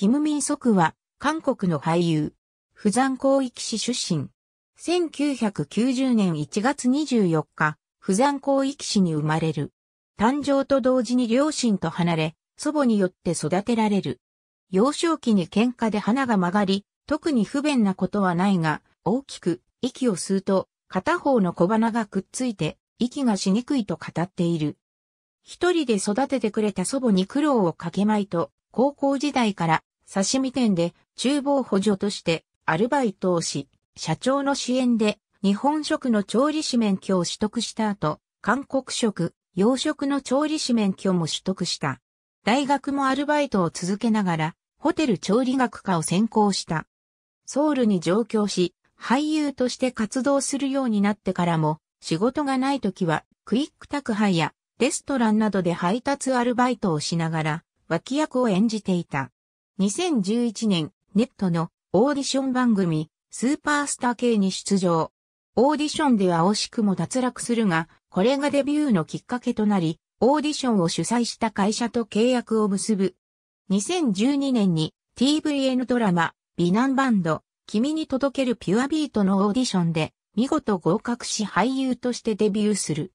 キム・ミンソクは、韓国の俳優、釜山広域市出身。1990年1月24日、釜山広域市に生まれる。誕生と同時に両親と離れ、祖母によって育てられる。幼少期に喧嘩で鼻が曲がり、特に不便なことはないが、大きく息を吸うと、片方の小鼻がくっついて、息がしにくいと語っている。一人で育ててくれた祖母に苦労をかけまいと、高校時代から刺身店で厨房補助としてアルバイトをし、社長の支援で日本食の調理師免許を取得した後、韓国食、洋食の調理師免許も取得した。大学もアルバイトを続けながら、ホテル調理学科を専攻した。ソウルに上京し、俳優として活動するようになってからも、仕事がない時は、クイック宅配やレストランなどで配達アルバイトをしながら、脇役を演じていた。2011年、ネットのオーディション番組、スーパースター系に出場。オーディションでは惜しくも脱落するが、これがデビューのきっかけとなり、オーディションを主催した会社と契約を結ぶ。2012年に TVN ドラマ、美男バンド、君に届けるピュアビートのオーディションで、見事合格し俳優としてデビューする。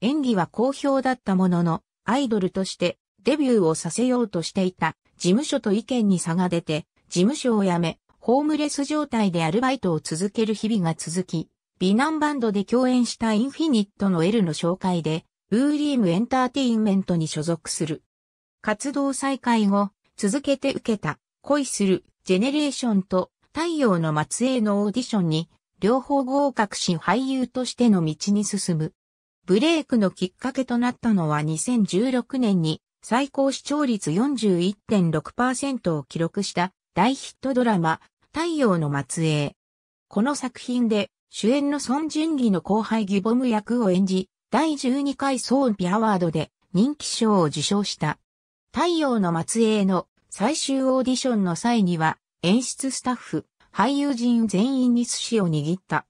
演技は好評だったものの、アイドルとしてデビューをさせようとしていた事務所と意見に差が出て、事務所を辞め、ホームレス状態でアルバイトを続ける日々が続き、美男バンドで共演したインフィニットの L の紹介で、ウーリームエンターテインメントに所属する。活動再開後、続けて受けた、恋する、ジェネレーションと、太陽の末裔のオーディションに、両方合格し俳優としての道に進む。ブレイクのきっかけとなったのは2016年に最高視聴率41.6%を記録した大ヒットドラマ、太陽の末裔。この作品で、主演の孫ン義の後輩ギボム役を演じ、第12回ソーンピアワードで人気賞を受賞した。太陽の末裔の最終オーディションの際には、演出スタッフ、俳優陣全員に寿司を握った。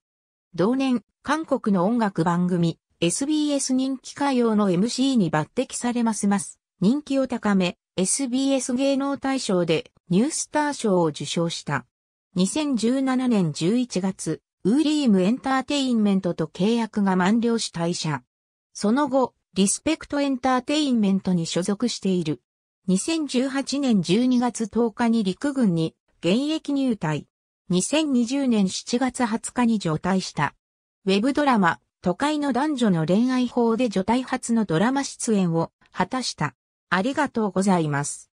同年、韓国の音楽番組、SBS 人気歌謡の MC に抜擢されますます。人気を高め、SBS 芸能大賞でニュースター賞を受賞した。2017年11月、ウーリームエンターテインメントと契約が満了し退社。その後、リスペクトエンターテインメントに所属している。2018年12月10日に陸軍に現役入隊。2020年7月20日に除隊した。ウェブドラマ、都会の男女の恋愛法で除隊初のドラマ出演を果たした。ありがとうございます。